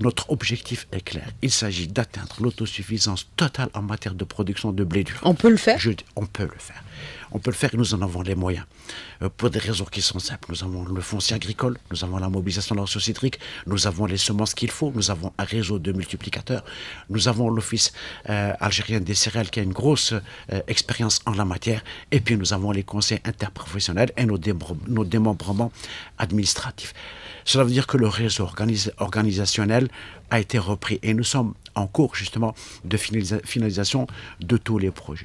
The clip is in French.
Notre objectif est clair. Il s'agit d'atteindre l'autosuffisance totale en matière de production de blé dur. On peut le faire On peut le faire. On peut le faire et nous en avons les moyens. Euh, pour des raisons qui sont simples. Nous avons le foncier agricole, nous avons la mobilisation de la citrique, nous avons les semences qu'il faut, nous avons un réseau de multiplicateurs, nous avons l'Office euh, algérien des céréales qui a une grosse euh, expérience en la matière et puis nous avons les conseils interprofessionnels et nos, démembrements administratifs. Cela veut dire que le réseau organisationnel a été repris et nous sommes en cours justement de finalisation de tous les projets.